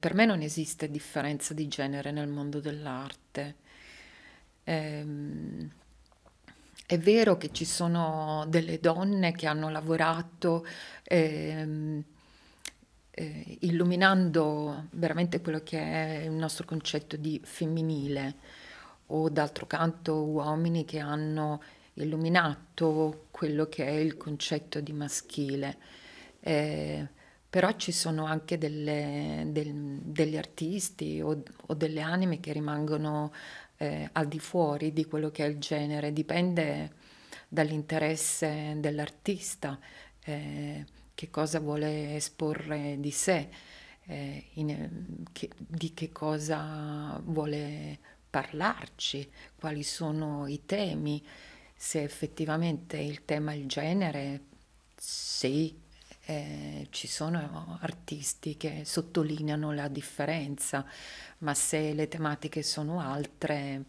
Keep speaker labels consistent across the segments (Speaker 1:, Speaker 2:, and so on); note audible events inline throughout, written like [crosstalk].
Speaker 1: Per me non esiste differenza di genere nel mondo dell'arte. Ehm, è vero che ci sono delle donne che hanno lavorato ehm, eh, illuminando veramente quello che è il nostro concetto di femminile o d'altro canto uomini che hanno illuminato quello che è il concetto di maschile. Eh, però ci sono anche delle, del, degli artisti o, o, delle anime che rimangono eh, al di fuori di quello che è il genere, dipende dall'interesse dell'artista, eh, che cosa vuole esporre di sé, eh, in, che, di che cosa vuole parlarci, quali sono i temi, se effettivamente il tema è il genere, sì, eh, ci sono artisti che sottolineano la differenza, ma se le tematiche sono altre,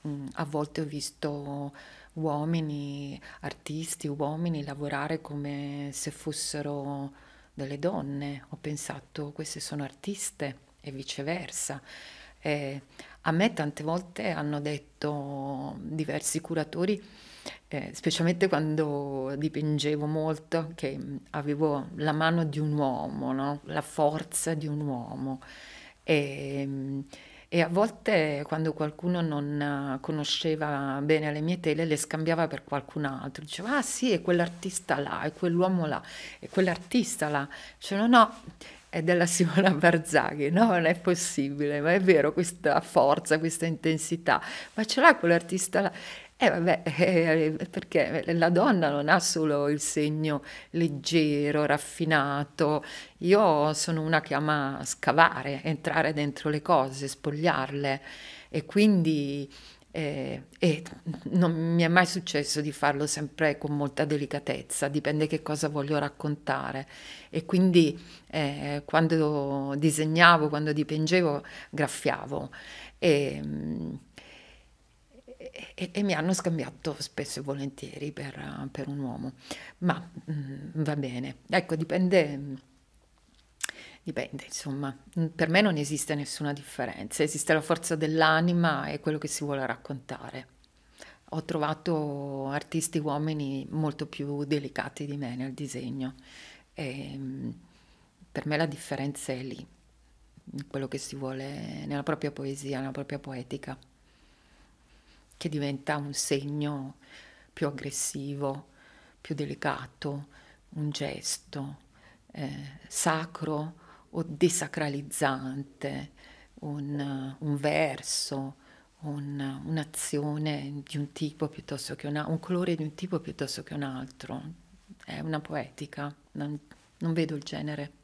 Speaker 1: mh, mm, a volte ho visto uomini, artisti, uomini lavorare come se fossero delle donne, ho pensato queste sono artiste e viceversa. Eh, a me tante volte hanno detto diversi curatori, eh, specialmente quando dipingevo molto, che avevo la mano di un uomo, no? la forza di un uomo. E, e a volte quando qualcuno non eh, conosceva bene le mie tele le scambiava per qualcun altro, diceva ah sì è quell'artista là, è quell'uomo là, è quell'artista là, dicevano no è della Simona [laughs] Barzaghi, no non è possibile, ma è vero questa forza, questa intensità, ma ce l'ha quell'artista là eh vabbè, eh, perché la donna non ha solo il segno leggero, raffinato. Io sono una che ama scavare, entrare dentro le cose, spogliarle e quindi eh, eh, non mi è mai successo di farlo sempre con molta delicatezza, dipende che cosa voglio raccontare. E quindi eh, quando disegnavo, quando dipingevo, graffiavo. E, ehm, e, e, mi hanno scambiato spesso e volentieri per, per un uomo, ma mh, mm, va bene, ecco dipende, dipende insomma, mm, per me non esiste nessuna differenza, esiste la forza dell'anima e quello che si vuole raccontare. Ho trovato artisti uomini molto più delicati di me nel disegno e mm, per me la differenza è lì, quello che si vuole nella propria poesia, nella propria poetica che diventa un segno più aggressivo, più delicato, un gesto eh, sacro o desacralizzante, un, uh, un verso, un, uh, un'azione di un tipo piuttosto che un un colore di un tipo piuttosto che un altro. È una poetica, non, non vedo il genere.